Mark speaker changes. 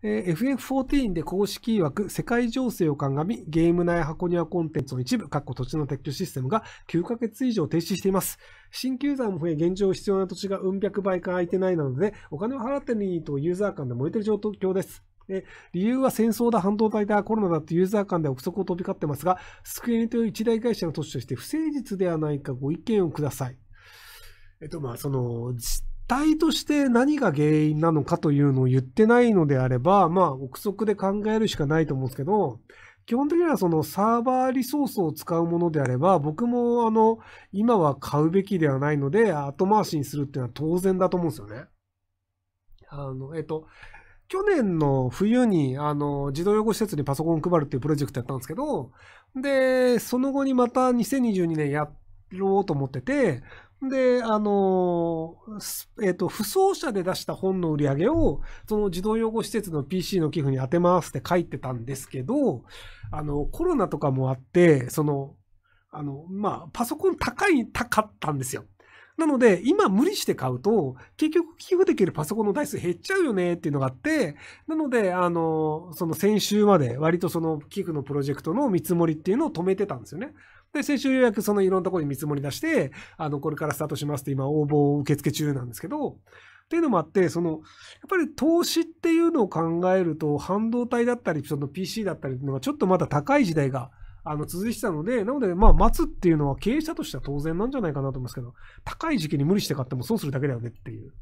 Speaker 1: えー、FF14 で公式曰く世界情勢を鑑み、ゲーム内箱庭コンテンツの一部、各土地の撤去システムが9ヶ月以上停止しています。新旧材も増え、現状必要な土地がうん百倍か空いてないなので、お金を払ってねとユーザー間で燃えてる状況です。理由は戦争だ、半導体だ、コロナだとユーザー間で憶測を飛び交ってますが、スクエニという一大会社の都市として不誠実ではないかご意見をください。えっと、まあ、その、体として何が原因なのかというのを言ってないのであれば、まあ、憶測で考えるしかないと思うんですけど、基本的にはそのサーバーリソースを使うものであれば、僕もあの、今は買うべきではないので、後回しにするっていうのは当然だと思うんですよね。あの、えっと、去年の冬に、あの、児童養護施設にパソコンを配るっていうプロジェクトやったんですけど、で、その後にまた2022年やろうと思ってて、で、あのー、えっ、ー、と、不走者で出した本の売り上げを、その児童養護施設の PC の寄付に当てますって書いてたんですけど、あの、コロナとかもあって、その、あの、まあ、パソコン高い、高かったんですよ。なので、今無理して買うと、結局寄付できるパソコンの台数減っちゃうよねっていうのがあって、なので、あの、その先週まで割とその寄付のプロジェクトの見積もりっていうのを止めてたんですよね。で、先週ようやくそのいろんなところに見積もり出して、あの、これからスタートしますって今応募を受付中なんですけど、っていうのもあって、その、やっぱり投資っていうのを考えると、半導体だったり、その PC だったりっていうのがちょっとまだ高い時代があの続いてたので、なので、まあ、待つっていうのは経営者としては当然なんじゃないかなと思いますけど、高い時期に無理して買っても損するだけだよねっていう。